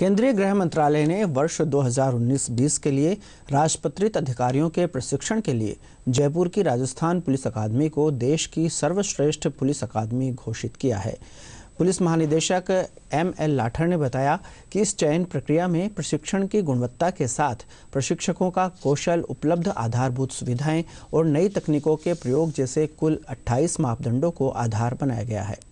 केंद्रीय गृह मंत्रालय ने वर्ष 2019-20 के लिए राजपत्रित अधिकारियों के प्रशिक्षण के लिए जयपुर की राजस्थान पुलिस अकादमी को देश की सर्वश्रेष्ठ पुलिस अकादमी घोषित किया है पुलिस महानिदेशक एम एल लाठर ने बताया कि इस चयन प्रक्रिया में प्रशिक्षण की गुणवत्ता के साथ प्रशिक्षकों का कौशल उपलब्ध आधारभूत सुविधाएं और नई तकनीकों के प्रयोग जैसे कुल 28 मापदंडों को आधार बनाया गया है